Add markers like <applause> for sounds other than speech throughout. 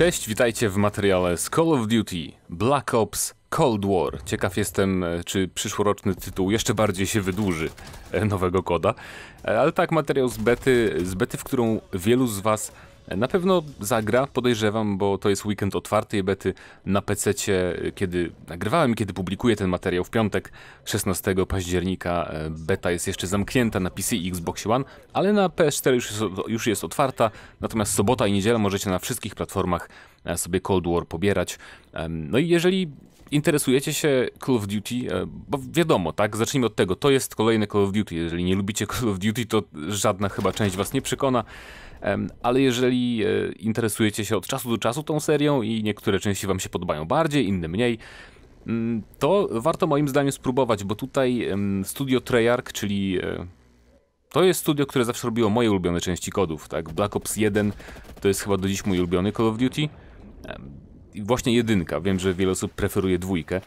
Cześć, witajcie w materiale z Call of Duty Black Ops Cold War. Ciekaw jestem, e, czy przyszłoroczny tytuł jeszcze bardziej się wydłuży e, nowego koda. E, ale tak, materiał z bety, z bety, w którą wielu z Was na pewno zagra, podejrzewam, bo to jest weekend otwartej bety na PC, kiedy nagrywałem, kiedy publikuję ten materiał w piątek 16 października. E, beta jest jeszcze zamknięta na PC i Xbox One, ale na PS4 już jest, już jest otwarta, natomiast sobota i niedziela możecie na wszystkich platformach e, sobie Cold War pobierać. No i jeżeli interesujecie się Call of Duty, e, bo wiadomo, tak, zacznijmy od tego, to jest kolejny Call of Duty. Jeżeli nie lubicie Call of Duty, to żadna chyba część was nie przekona. Ale jeżeli e, interesujecie się od czasu do czasu tą serią i niektóre części wam się podobają bardziej, inne mniej, mm, to warto moim zdaniem spróbować, bo tutaj studio Treyarch, czyli e, to jest studio, które zawsze robiło moje ulubione części kodów, tak? Black Ops 1 to jest chyba do dziś mój ulubiony Call of Duty właśnie jedynka. Wiem, że wiele osób preferuje dwójkę.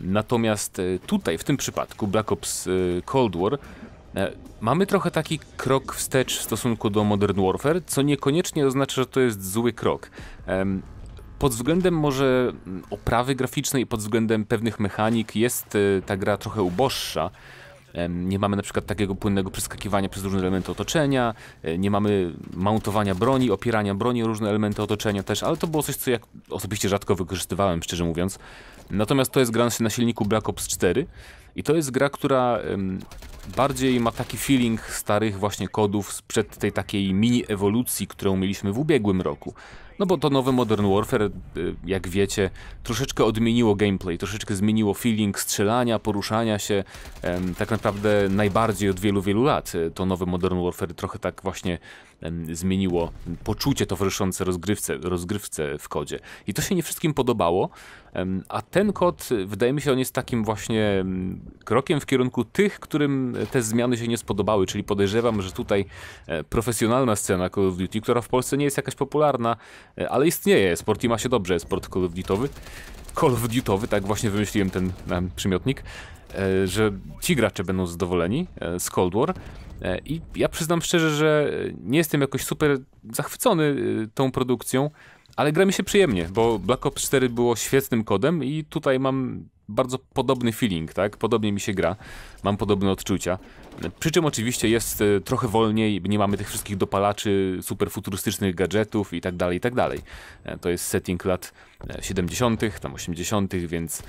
Natomiast e, tutaj, w tym przypadku, Black Ops e, Cold War, e, mamy trochę taki krok wstecz w stosunku do Modern Warfare, co niekoniecznie oznacza, że to jest zły krok. Pod względem może mm, oprawy graficznej, pod względem pewnych mechanik jest ta gra trochę uboższa, nie mamy na przykład takiego płynnego przeskakiwania przez różne elementy otoczenia, e, nie mamy mountowania broni, opierania broni o różne elementy otoczenia też, ale to było coś, co ja osobiście rzadko wykorzystywałem, szczerze mówiąc. Natomiast to jest gra na silniku Black Ops 4 i to jest gra, która bardziej ma taki feeling starych właśnie kodów sprzed tej takiej mini ewolucji, którą mieliśmy w ubiegłym roku. No bo to nowe Modern Warfare, y, jak wiecie, troszeczkę odmieniło gameplay, troszeczkę zmieniło feeling strzelania, poruszania się. Tak naprawdę najbardziej od wielu, wielu lat y, to nowe Modern Warfare trochę tak właśnie zmieniło poczucie towarzyszące rozgrywce, rozgrywce w kodzie. I to się nie wszystkim podobało, a ten kod, e, wydaje mi się, on jest takim właśnie krokiem w kierunku tych, którym e, te zmiany się nie spodobały, czyli podejrzewam, że tutaj e, profesjonalna scena Call of Duty, która w Polsce nie jest jakaś popularna, ale istnieje, sport i ma się dobrze, sport Call of Duty'owy, Call of Duty'owy, tak właśnie wymyśliłem ten przymiotnik, E, że ci gracze będą zadowoleni e, z Cold War. E, I ja przyznam szczerze, że nie jestem jakoś super zachwycony tą produkcją, ale gra mi się przyjemnie, bo Black Ops 4 było świetnym kodem i tutaj mam bardzo podobny feeling, tak? Podobnie mi się gra, mam podobne odczucia. Przy czym oczywiście jest e, trochę wolniej, nie mamy tych wszystkich dopalaczy, super futurystycznych gadżetów i tak dalej, i tak dalej. E, to jest setting lat 70., e, tam 80., więc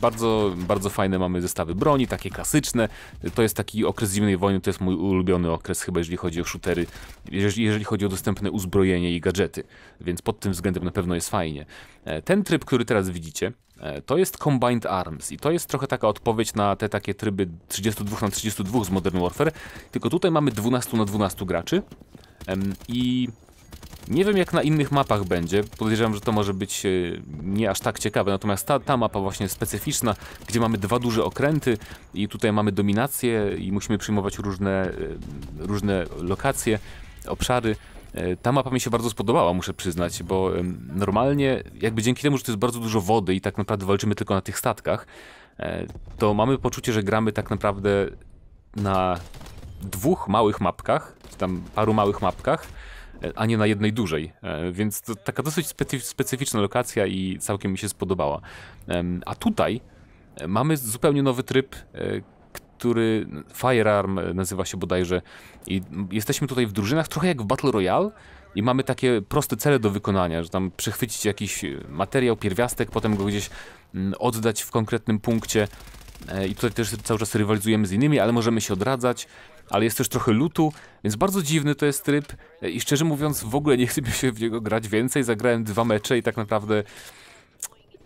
bardzo, bardzo fajne mamy zestawy broni, takie klasyczne. To jest taki okres zimnej wojny, to jest mój ulubiony okres, chyba jeżeli chodzi o shootery, jeżeli chodzi o dostępne uzbrojenie i gadżety, więc pod tym względem na pewno jest fajnie. Ten tryb, który teraz widzicie, E, to jest Combined Arms i to jest trochę taka odpowiedź na te takie tryby 32 na 32 z Modern Warfare, tylko tutaj mamy 12 na 12 graczy i nie wiem jak na innych mapach będzie, podejrzewam, że to może być e, nie aż tak ciekawe, natomiast ta, ta mapa właśnie specyficzna, gdzie mamy dwa duże okręty i tutaj mamy dominację i musimy przyjmować różne, e, różne lokacje, obszary, E, ta mapa mi się bardzo spodobała, muszę przyznać, bo normalnie, jakby dzięki temu, że to jest bardzo dużo wody i tak naprawdę walczymy tylko na tych statkach, e, to mamy poczucie, że gramy tak naprawdę na dwóch małych mapkach, czy tam paru małych mapkach, e, a nie na jednej dużej. Więc to taka dosyć specyficzna lokacja i całkiem mi się spodobała. A tutaj mamy zupełnie nowy tryb, który Firearm nazywa się bodajże i jesteśmy tutaj w drużynach trochę jak w Battle Royale i mamy takie proste cele do wykonania, że tam przechwycić jakiś materiał, pierwiastek, potem go gdzieś mm, oddać w konkretnym punkcie e, i tutaj też cały czas rywalizujemy z innymi, ale możemy się odradzać, ale jest też trochę lutu, więc bardzo dziwny to jest tryb e, i szczerze mówiąc w ogóle nie <laughs> chcę mi się w niego grać więcej, zagrałem dwa mecze i tak naprawdę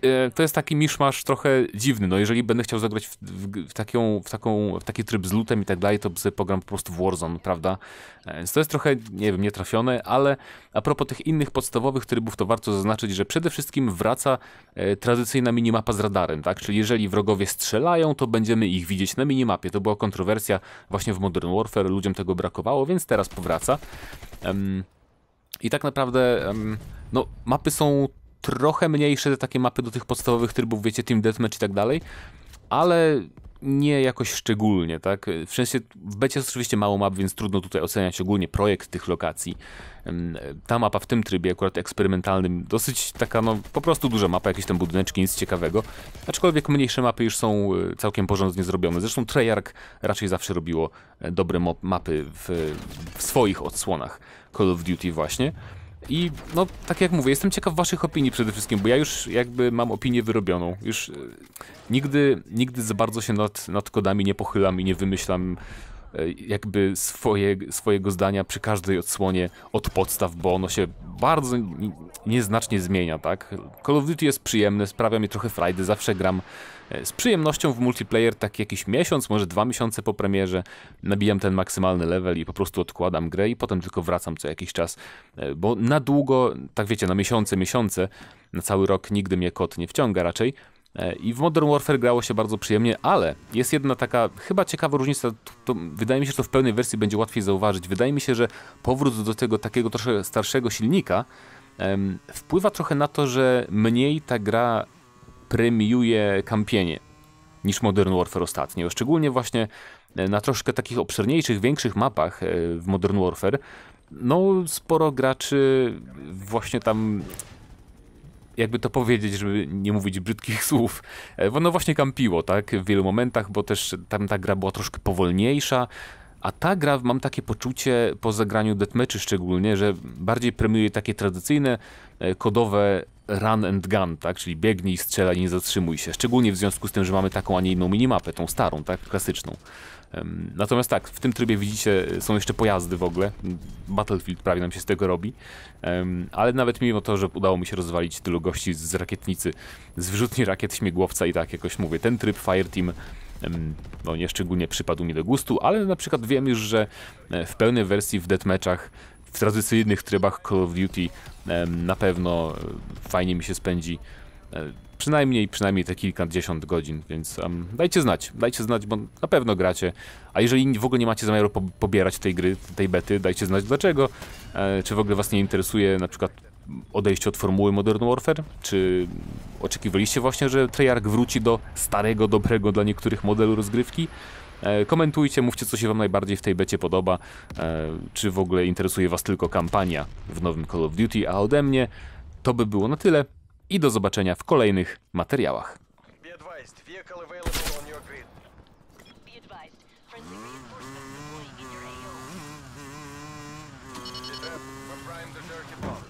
E, to jest taki miszmasz trochę dziwny. No, jeżeli będę chciał zagrać w, w, w, taką, w, taką, w taki tryb z lutem i tak dalej, to sobie pogram po prostu w Warzone, prawda? E, więc to jest trochę, nie wiem, nietrafione, ale a propos tych innych podstawowych trybów, to warto zaznaczyć, że przede wszystkim wraca e, tradycyjna minimapa z radarem, tak? Czyli jeżeli wrogowie strzelają, to będziemy ich widzieć na minimapie. To była kontrowersja właśnie w Modern Warfare, ludziom tego brakowało, więc teraz powraca. I tak naprawdę, no, mapy są trochę mniejsze te takie mapy do tych podstawowych trybów, wiecie, Team Deathmatch i tak dalej, ale nie jakoś szczególnie, tak? W sensie w becie jest oczywiście mało map, więc trudno tutaj oceniać ogólnie projekt tych lokacji. Ta mapa w tym trybie, akurat eksperymentalnym, dosyć taka, no po prostu duża mapa, jakieś tam budyneczki, nic ciekawego. Aczkolwiek mniejsze mapy już są e, całkiem porządnie zrobione. Zresztą Treyarch raczej zawsze robiło e, dobre mapy w, w swoich odsłonach Call of Duty właśnie. I no, tak jak mówię, jestem ciekaw waszych opinii przede wszystkim, bo ja już jakby mam opinię wyrobioną. Już e, nigdy, nigdy za bardzo się nad, nad kodami nie pochylam i nie wymyślam E, jakby swoje, swojego zdania przy każdej odsłonie od podstaw, bo ono się bardzo nieznacznie zmienia, tak? Call of Duty jest przyjemne, sprawia mi trochę frajdy, zawsze gram e, z przyjemnością w multiplayer tak jakiś miesiąc, może dwa miesiące po premierze nabijam ten maksymalny level i po prostu odkładam grę i potem tylko wracam co jakiś czas, e, bo na długo, tak wiecie, na miesiące, miesiące, na cały rok nigdy mnie kot nie wciąga raczej, i w Modern Warfare grało się bardzo przyjemnie, ale jest jedna taka chyba ciekawa różnica. To, to, wydaje mi się, że to w pełnej wersji będzie łatwiej zauważyć. Wydaje mi się, że powrót do tego takiego troszkę starszego silnika em, wpływa trochę na to, że mniej ta gra premiuje kampienie niż Modern Warfare ostatnio. Szczególnie właśnie e, na troszkę takich obszerniejszych, większych mapach e, w Modern Warfare. No, sporo graczy właśnie tam jakby to powiedzieć, żeby nie mówić brzydkich <laughs> słów. E, ono właśnie kampiło, tak, w wielu momentach, bo też tam ta gra była troszkę powolniejsza, a ta gra, mam takie poczucie po zagraniu deathmatchy szczególnie, że bardziej premiuje takie tradycyjne, e, kodowe run and gun, tak? Czyli biegnij, strzelaj, nie zatrzymuj się. Szczególnie w związku z tym, że mamy taką, a nie inną minimapę, tą starą, tak? Klasyczną. Natomiast tak, w tym trybie widzicie, są jeszcze pojazdy w ogóle. Battlefield prawie nam się z tego robi. Ale nawet mimo to, że udało mi się rozwalić tylu gości z rakietnicy, z wyrzutni rakiet, śmigłowca i tak jakoś mówię, ten tryb Fireteam no nie szczególnie przypadł mi do gustu, ale na przykład wiem już, że e, w pełnej wersji w deathmatchach w tradycyjnych trybach Call of Duty na pewno e, fajnie mi się spędzi e, przynajmniej, przynajmniej te kilkadziesiąt godzin, więc um, dajcie znać, dajcie znać, bo na pewno gracie, a jeżeli w ogóle nie macie zamiaru po pobierać tej gry, tej bety, dajcie znać dlaczego, e, czy w ogóle was nie interesuje na przykład odejście od formuły Modern Warfare? Czy oczekiwaliście właśnie, że Treyarch wróci do starego, dobrego dla niektórych modelu rozgrywki? E, komentujcie, mówcie co się wam najbardziej w tej becie podoba, e, czy w ogóle interesuje was tylko kampania w nowym Call of Duty, a ode mnie to by było na tyle i do zobaczenia w kolejnych materiałach. Prime bomb.